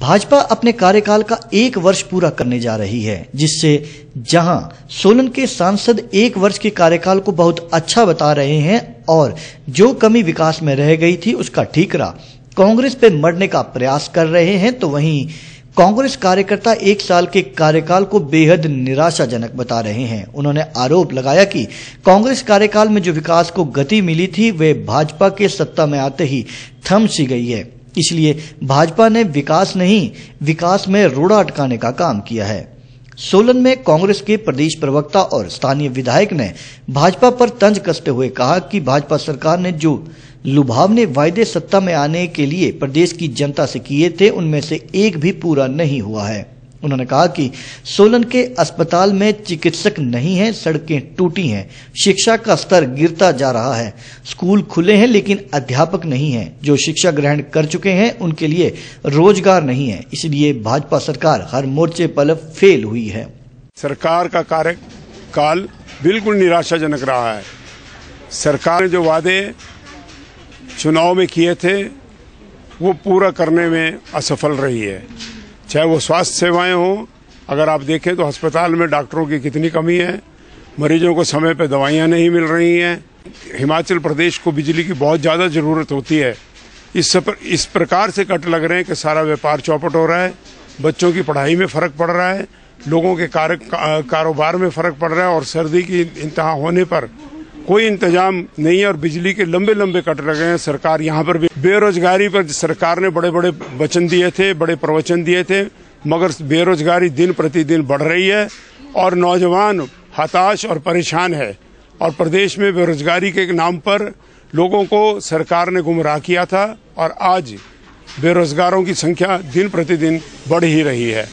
भाजपा अपने कार्यकाल का एक वर्ष पूरा करने जा रही है जिससे जहां सोलन के सांसद एक वर्ष के कार्यकाल को बहुत अच्छा बता रहे हैं और जो कमी विकास में रह गई थी उसका ठीकरा कांग्रेस पे मरने का प्रयास कर रहे हैं तो वहीं कांग्रेस कार्यकर्ता एक साल के कार्यकाल को बेहद निराशाजनक बता रहे हैं उन्होंने आरोप लगाया कि कांग्रेस कार्यकाल में जो विकास को गति मिली थी वे भाजपा के सत्ता में आते ही थम सी गई है इसलिए भाजपा ने विकास नहीं विकास में रोड़ा अटकाने का काम किया है सोलन में कांग्रेस के प्रदेश प्रवक्ता और स्थानीय विधायक ने भाजपा पर तंज कसते हुए कहा कि भाजपा सरकार ने जो लुभावने वायदे सत्ता में आने के लिए प्रदेश की जनता से किए थे उनमें से एक भी पूरा नहीं हुआ है उन्होंने कहा कि सोलन के अस्पताल में चिकित्सक नहीं है सड़कें टूटी हैं शिक्षा का स्तर गिरता जा रहा है स्कूल खुले हैं लेकिन अध्यापक नहीं है जो शिक्षा ग्रहण कर चुके हैं उनके लिए रोजगार नहीं है इसलिए भाजपा सरकार हर मोर्चे पर फेल हुई है सरकार का कार्यकाल बिल्कुल निराशाजनक रहा है सरकार ने जो वादे चुनाव में किए थे वो पूरा करने में असफल रही है चाहे वो स्वास्थ्य सेवाएं हों अगर आप देखें तो अस्पताल में डॉक्टरों की कितनी कमी है मरीजों को समय पर दवाइयाँ नहीं मिल रही हैं हिमाचल प्रदेश को बिजली की बहुत ज़्यादा ज़रूरत होती है इस सपर, इस प्रकार से कट लग रहे हैं कि सारा व्यापार चौपट हो रहा है बच्चों की पढ़ाई में फ़र्क पड़ रहा है लोगों के कार, कारोबार में फ़र्क पड़ रहा है और सर्दी की इंतहा होने पर कोई इंतजाम नहीं है और बिजली के लंबे लंबे कट रहे हैं सरकार यहाँ पर भी बेरोजगारी पर सरकार ने बड़े बड़े वचन दिए थे बड़े प्रवचन दिए थे मगर बेरोजगारी दिन प्रतिदिन बढ़ रही है और नौजवान हताश और परेशान है और प्रदेश में बेरोजगारी के नाम पर लोगों को सरकार ने गुमराह किया था और आज बेरोजगारों की संख्या दिन प्रतिदिन बढ़ ही रही है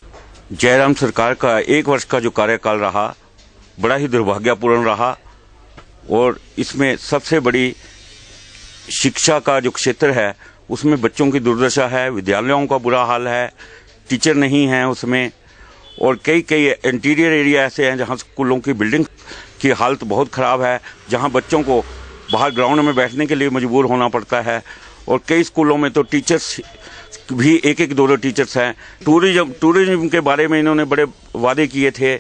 जयराम सरकार का एक वर्ष का जो कार्यकाल रहा बड़ा ही दुर्भाग्यपूर्ण रहा और इसमें सबसे बड़ी शिक्षा का जो क्षेत्र है उसमें बच्चों की दुर्दशा है विद्यालयों का बुरा हाल है टीचर नहीं है उसमें और कई कई इंटीरियर एरिया ऐसे हैं जहाँ स्कूलों की बिल्डिंग की हालत बहुत ख़राब है जहाँ बच्चों को बाहर ग्राउंड में बैठने के लिए मजबूर होना पड़ता है और कई स्कूलों में तो टीचर्स भी एक एक दो दो टीचर्स हैं टूरिज्म टूरिज्म के बारे में इन्होंने बड़े वादे किए थे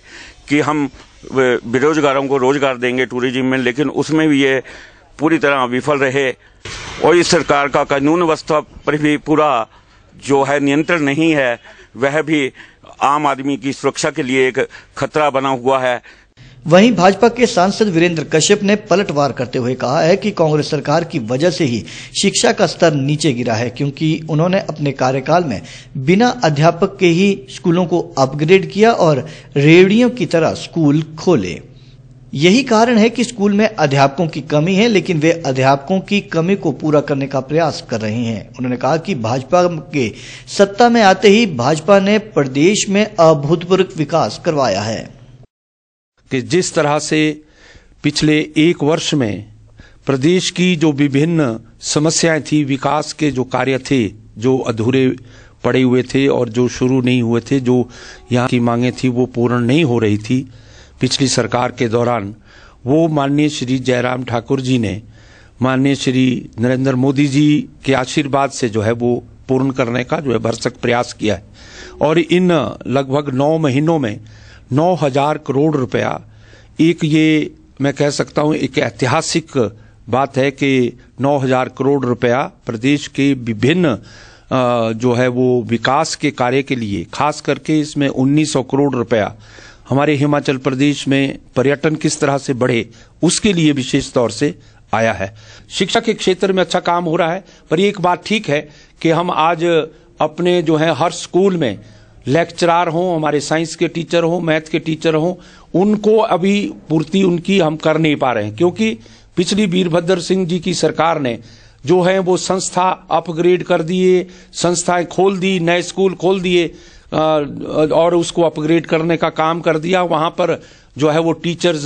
कि हम बेरोजगारों को रोजगार देंगे टूरिज्म में लेकिन उसमें भी ये पूरी तरह विफल रहे और इस सरकार का कानून व्यवस्था पर भी पूरा जो है नियंत्रण नहीं है वह भी आम आदमी की सुरक्षा के लिए एक खतरा बना हुआ है वहीं भाजपा के सांसद वीरेंद्र कश्यप ने पलटवार करते हुए कहा है कि कांग्रेस सरकार की वजह से ही शिक्षा का स्तर नीचे गिरा है क्योंकि उन्होंने अपने कार्यकाल में बिना अध्यापक के ही स्कूलों को अपग्रेड किया और रेवड़ियों की तरह स्कूल खोले यही कारण है कि स्कूल में अध्यापकों की कमी है लेकिन वे अध्यापकों की कमी को पूरा करने का प्रयास कर रहे हैं उन्होंने कहा कि भाजपा के सत्ता में आते ही भाजपा ने प्रदेश में अभूतपूर्व विकास करवाया है कि जिस तरह से पिछले एक वर्ष में प्रदेश की जो विभिन्न समस्याएं थी विकास के जो कार्य थे जो अधूरे पड़े हुए थे और जो शुरू नहीं हुए थे जो यहाँ की मांगे थी वो पूर्ण नहीं हो रही थी पिछली सरकार के दौरान वो माननीय श्री जयराम ठाकुर जी ने माननीय श्री नरेंद्र मोदी जी के आशीर्वाद से जो है वो पूर्ण करने का जो है भरसक प्रयास किया है और इन लगभग नौ महीनों में नौ हजार करोड़ रुपया एक ये मैं कह सकता हूं एक ऐतिहासिक बात है कि नौ हजार करोड़ रुपया प्रदेश के विभिन्न जो है वो विकास के कार्य के लिए खास करके इसमें सौ करोड़ रुपया हमारे हिमाचल प्रदेश में पर्यटन किस तरह से बढ़े उसके लिए विशेष तौर से आया है शिक्षा के क्षेत्र में अच्छा काम हो रहा है पर एक बात ठीक है कि हम आज अपने जो है हर स्कूल में लेक्चरार हों हमारे साइंस के टीचर हों मैथ के टीचर हों उनको अभी पूर्ति उनकी हम कर नहीं पा रहे हैं क्योंकि पिछली वीरभद्र सिंह जी की सरकार ने जो है वो संस्था अपग्रेड कर दिए संस्थाएं खोल दी नए स्कूल खोल दिए और उसको अपग्रेड करने का काम कर दिया वहां पर जो है वो टीचर्स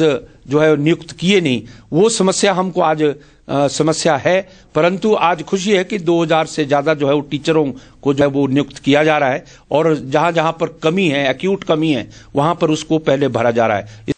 जो है नियुक्त किए नहीं वो समस्या हमको आज आ, समस्या है परंतु आज खुशी है कि 2000 से ज़्यादा जो है वो टीचरों को जो है वो नियुक्त किया जा रहा है और जहाँ जहाँ पर कमी है एक्यूट कमी है वहाँ पर उसको पहले भरा जा रहा है